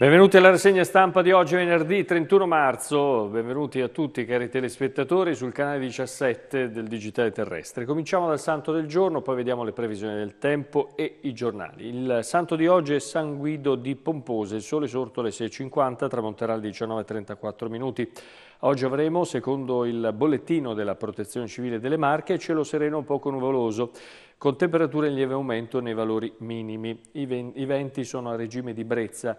Benvenuti alla rassegna stampa di oggi venerdì 31 marzo, benvenuti a tutti cari telespettatori sul canale 17 del Digitale Terrestre. Cominciamo dal santo del giorno, poi vediamo le previsioni del tempo e i giornali. Il santo di oggi è San Guido di Pompose, il sole sorto alle 6.50, tramonterà alle 19.34 minuti. Oggi avremo, secondo il bollettino della Protezione Civile delle Marche, cielo sereno poco nuvoloso con temperature in lieve aumento nei valori minimi. I venti sono a regime di brezza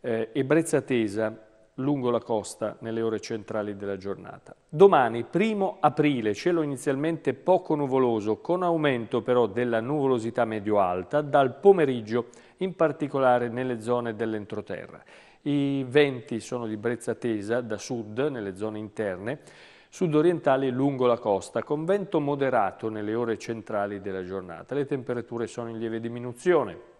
eh, e Brezzatesa lungo la costa nelle ore centrali della giornata. Domani, primo aprile, cielo inizialmente poco nuvoloso, con aumento però della nuvolosità medio-alta dal pomeriggio, in particolare nelle zone dell'entroterra. I venti sono di brezza tesa da sud nelle zone interne, sudorientali lungo la costa, con vento moderato nelle ore centrali della giornata. Le temperature sono in lieve diminuzione,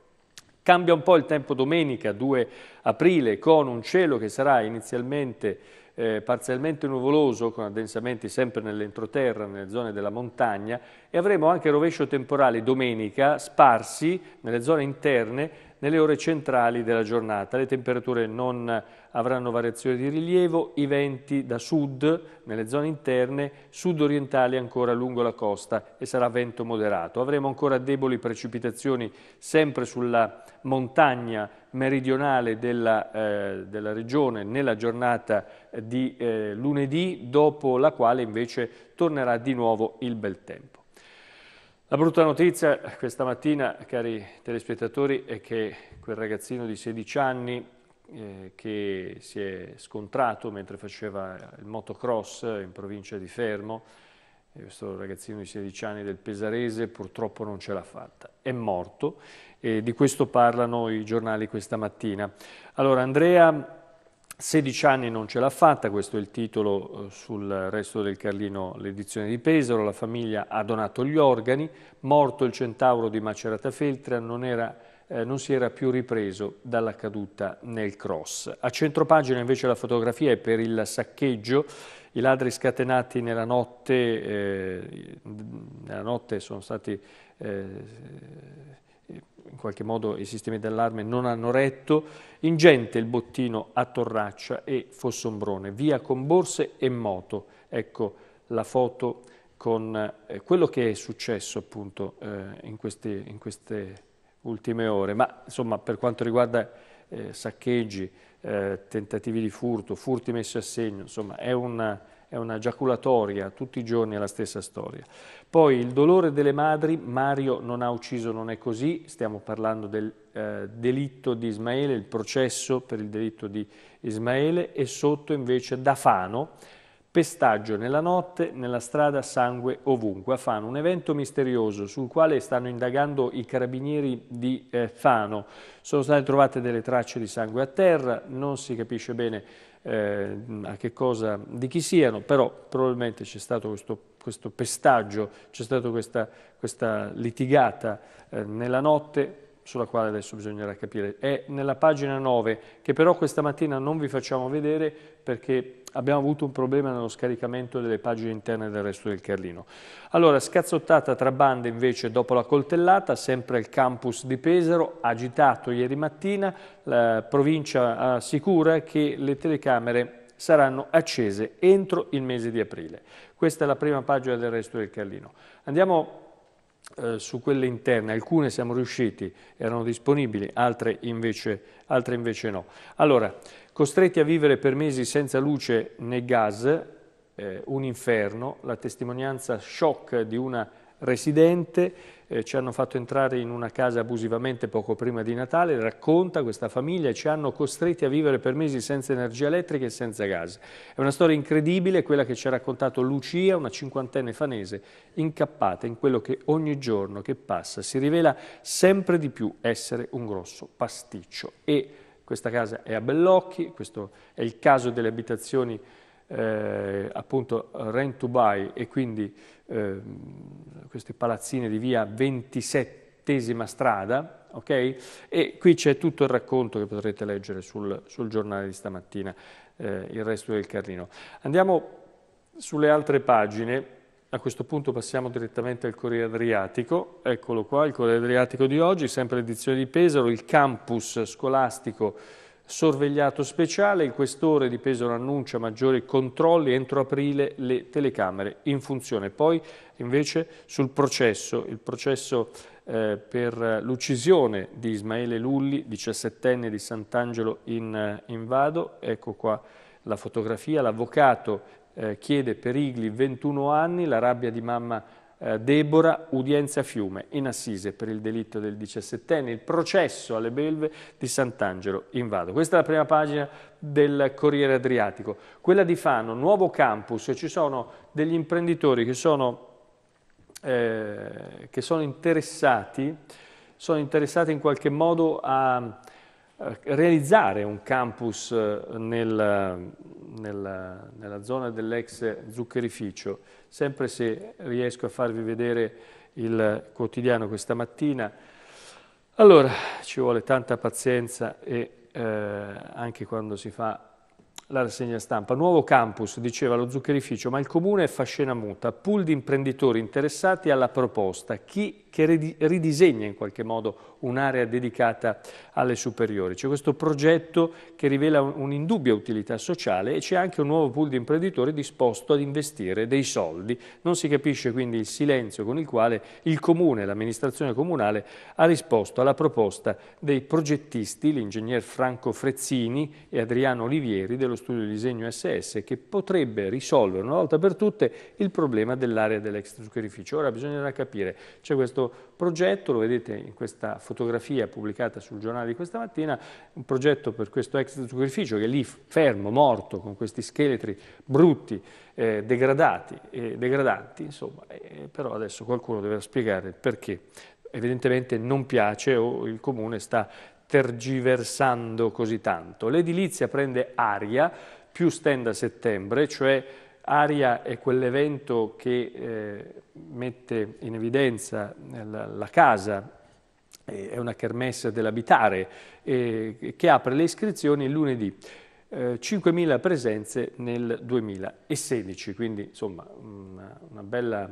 Cambia un po' il tempo domenica 2 aprile con un cielo che sarà inizialmente eh, parzialmente nuvoloso con addensamenti sempre nell'entroterra, nelle zone della montagna e avremo anche rovescio temporale domenica sparsi nelle zone interne nelle ore centrali della giornata. Le temperature non avranno variazioni di rilievo, i venti da sud nelle zone interne, sud-orientali ancora lungo la costa e sarà vento moderato. Avremo ancora deboli precipitazioni sempre sulla montagna meridionale della, eh, della regione nella giornata di eh, lunedì, dopo la quale invece tornerà di nuovo il bel tempo. La brutta notizia questa mattina, cari telespettatori, è che quel ragazzino di 16 anni eh, che si è scontrato mentre faceva il motocross in provincia di Fermo, eh, questo ragazzino di 16 anni del Pesarese purtroppo non ce l'ha fatta, è morto e di questo parlano i giornali questa mattina. Allora Andrea 16 anni non ce l'ha fatta, questo è il titolo eh, sul resto del Carlino, l'edizione di Pesaro, la famiglia ha donato gli organi, morto il centauro di Macerata Feltria, non, era, eh, non si era più ripreso dalla caduta nel cross. A centropagina invece la fotografia è per il saccheggio, i ladri scatenati nella notte, eh, nella notte sono stati eh, in qualche modo i sistemi d'allarme non hanno retto, ingente il bottino a Torraccia e Fossombrone, via con borse e Moto. Ecco la foto con eh, quello che è successo appunto eh, in queste, in queste ultime ore, ma insomma per quanto riguarda eh, saccheggi, eh, tentativi di furto, furti messi a segno, insomma è una è una giaculatoria, tutti i giorni è la stessa storia. Poi il dolore delle madri, Mario non ha ucciso, non è così, stiamo parlando del eh, delitto di Ismaele, il processo per il delitto di Ismaele e sotto invece da Fano, pestaggio nella notte, nella strada, sangue ovunque. A Fano, un evento misterioso sul quale stanno indagando i carabinieri di eh, Fano. Sono state trovate delle tracce di sangue a terra, non si capisce bene eh, a che cosa, di chi siano, però probabilmente c'è stato questo, questo pestaggio, c'è stata questa, questa litigata eh, nella notte, sulla quale adesso bisognerà capire. È nella pagina 9, che però questa mattina non vi facciamo vedere perché abbiamo avuto un problema nello scaricamento delle pagine interne del resto del Carlino. Allora, scazzottata tra bande invece dopo la coltellata, sempre il campus di Pesaro, agitato ieri mattina, la provincia assicura eh, che le telecamere saranno accese entro il mese di aprile. Questa è la prima pagina del resto del Carlino. Andiamo eh, su quelle interne, alcune siamo riusciti, erano disponibili, altre invece, altre invece no. Allora, costretti a vivere per mesi senza luce né gas, eh, un inferno, la testimonianza shock di una residente, eh, ci hanno fatto entrare in una casa abusivamente poco prima di Natale, racconta questa famiglia, ci hanno costretti a vivere per mesi senza energia elettrica e senza gas. È una storia incredibile quella che ci ha raccontato Lucia, una cinquantenne fanese, incappata in quello che ogni giorno che passa si rivela sempre di più essere un grosso pasticcio. E questa casa è a Bellocchi, questo è il caso delle abitazioni eh, appunto rent to buy e quindi eh, queste palazzine di via 27 strada, ok? E qui c'è tutto il racconto che potrete leggere sul, sul giornale di stamattina, eh, il resto del carrino. Andiamo sulle altre pagine, a questo punto passiamo direttamente al Corriere Adriatico, eccolo qua, il Corriere Adriatico di oggi, sempre l'edizione di Pesaro, il campus scolastico Sorvegliato speciale, il questore di Pesaro annuncia maggiori controlli entro aprile le telecamere in funzione. Poi invece sul processo, il processo eh, per l'uccisione di Ismaele Lulli, 17enne di Sant'Angelo in, eh, in Vado, ecco qua la fotografia, l'avvocato eh, chiede per Igli 21 anni, la rabbia di mamma eh, Debora, udienza Fiume, in assise per il delitto del 17enne, il processo alle belve di Sant'Angelo in Vado. Questa è la prima pagina del Corriere Adriatico. Quella di Fano, nuovo campus, ci sono degli imprenditori che sono, eh, che sono, interessati, sono interessati in qualche modo a eh, realizzare un campus eh, nel, nella, nella zona dell'ex zuccherificio, sempre se riesco a farvi vedere il quotidiano questa mattina. Allora, ci vuole tanta pazienza e eh, anche quando si fa la rassegna stampa. Nuovo campus, diceva lo zuccherificio, ma il comune è fascina muta, pool di imprenditori interessati alla proposta. Chi che ridisegna in qualche modo un'area dedicata alle superiori. C'è questo progetto che rivela un'indubbia utilità sociale e c'è anche un nuovo pool di imprenditori disposto ad investire dei soldi. Non si capisce quindi il silenzio con il quale il comune, l'amministrazione comunale, ha risposto alla proposta dei progettisti, l'ingegner Franco Frezzini e Adriano Olivieri dello studio di disegno SS, che potrebbe risolvere una volta per tutte il problema dell'area dell'ex zuccherificio. Ora bisognerà capire, c'è questo questo progetto, lo vedete in questa fotografia pubblicata sul giornale di questa mattina, un progetto per questo ex zuccherificio che è lì fermo, morto, con questi scheletri brutti, eh, degradati, eh, degradanti, insomma, eh, però adesso qualcuno deve spiegare perché. Evidentemente non piace o il comune sta tergiversando così tanto. L'edilizia prende aria, più stand a settembre, cioè Aria è quell'evento che eh, mette in evidenza eh, la, la casa eh, è una kermesse dell'abitare eh, che apre le iscrizioni il lunedì. Eh, 5.000 presenze nel 2016, quindi insomma una, una, bella,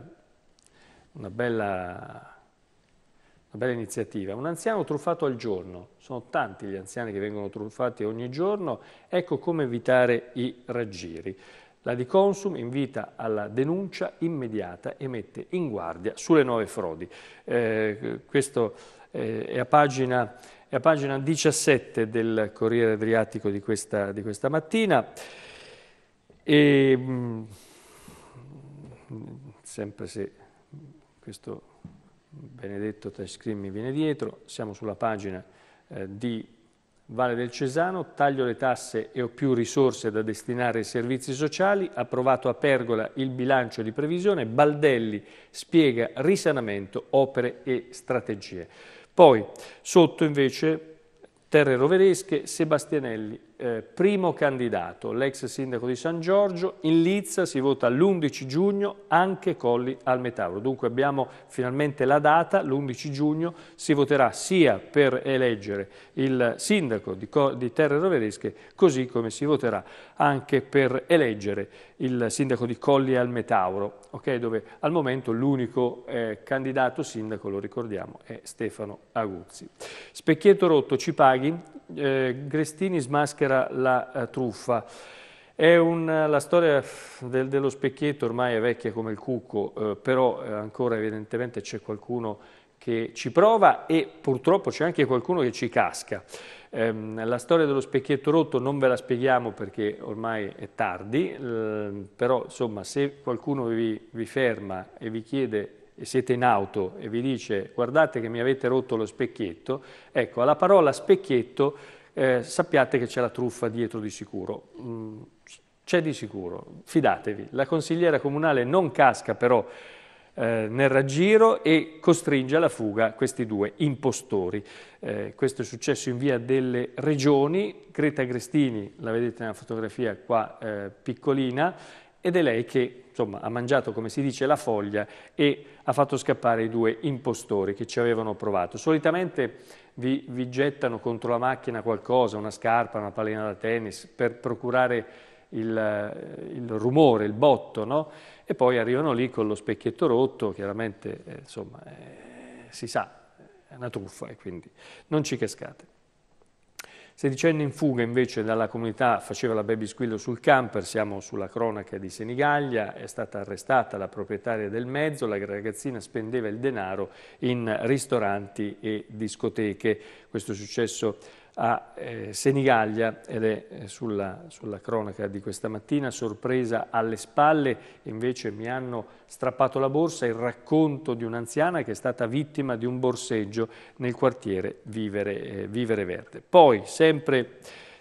una, bella, una, bella, iniziativa. Un anziano truffato al giorno, sono tanti gli anziani che vengono truffati ogni giorno, ecco come evitare i raggiri. La di Consum invita alla denuncia immediata e mette in guardia sulle nuove frodi. Eh, questo eh, è a, pagina, è, a pagina, 17 del Corriere Adriatico di questa, di questa mattina. E, mm, sempre se questo benedetto touchscreen mi viene dietro, siamo sulla pagina eh, di Vale del Cesano, taglio le tasse e ho più risorse da destinare ai servizi sociali, approvato a Pergola il bilancio di previsione, Baldelli spiega risanamento, opere e strategie. Poi sotto invece Terre Roveresche, Sebastianelli eh, primo candidato, l'ex sindaco di San Giorgio, in Lizza si vota l'11 giugno anche Colli al Metauro. Dunque abbiamo finalmente la data, l'11 giugno si voterà sia per eleggere il sindaco di, di Terre Roveresche, così come si voterà anche per eleggere il sindaco di Colli al Metauro, okay? dove al momento l'unico eh, candidato sindaco, lo ricordiamo, è Stefano Aguzzi. Specchietto rotto, ci paghi? Eh, Grestini smaschera maschera la eh, truffa. Un, eh, la storia del, dello specchietto ormai è vecchia come il cucco, eh, però eh, ancora evidentemente c'è qualcuno che ci prova e purtroppo c'è anche qualcuno che ci casca. Ehm, la storia dello specchietto rotto non ve la spieghiamo perché ormai è tardi, però insomma se qualcuno vi, vi ferma e vi chiede siete in auto e vi dice guardate che mi avete rotto lo specchietto, ecco alla parola specchietto eh, sappiate che c'è la truffa dietro di sicuro. Mm, c'è di sicuro, fidatevi. La consigliera comunale non casca però eh, nel raggiro e costringe alla fuga questi due impostori. Eh, questo è successo in via delle regioni, Greta Grestini, la vedete nella fotografia qua eh, piccolina, ed è lei che insomma, ha mangiato, come si dice, la foglia e ha fatto scappare i due impostori che ci avevano provato. Solitamente vi, vi gettano contro la macchina qualcosa, una scarpa, una pallina da tennis, per procurare il, eh, il rumore, il botto, no? E poi arrivano lì con lo specchietto rotto, chiaramente, eh, insomma, eh, si sa, è una truffa e quindi non ci cascate. Sedicenne in fuga invece dalla comunità faceva la baby squillo sul camper, siamo sulla cronaca di Senigallia, è stata arrestata la proprietaria del mezzo, la ragazzina spendeva il denaro in ristoranti e discoteche. Questo è successo a eh, Senigallia ed è eh, sulla, sulla, cronaca di questa mattina, sorpresa alle spalle, invece mi hanno strappato la borsa, il racconto di un'anziana che è stata vittima di un borseggio nel quartiere Vivere, eh, Vivere Verde. Poi, sempre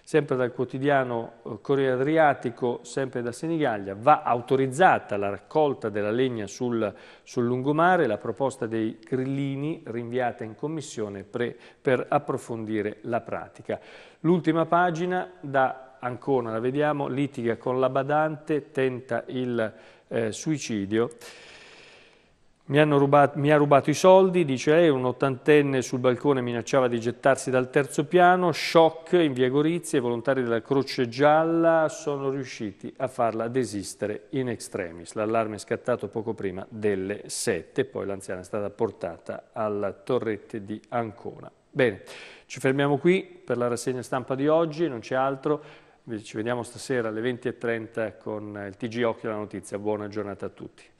Sempre dal quotidiano eh, Corriere Adriatico, sempre da Senigallia, va autorizzata la raccolta della legna sul, sul lungomare, la proposta dei grillini rinviata in commissione pre, per approfondire la pratica. L'ultima pagina da Ancona, la vediamo, litiga con la badante, tenta il eh, suicidio. Mi, rubato, mi, ha rubato i soldi, dice lei, eh, un ottantenne sul balcone minacciava di gettarsi dal terzo piano, shock in via Gorizia, i volontari della Croce Gialla sono riusciti a farla desistere in extremis. L'allarme è scattato poco prima delle sette, poi l'anziana è stata portata alla torrette di Ancona. Bene, ci fermiamo qui per la rassegna stampa di oggi, non c'è altro, ci vediamo stasera alle 20.30 con il TG Occhio alla Notizia, buona giornata a tutti.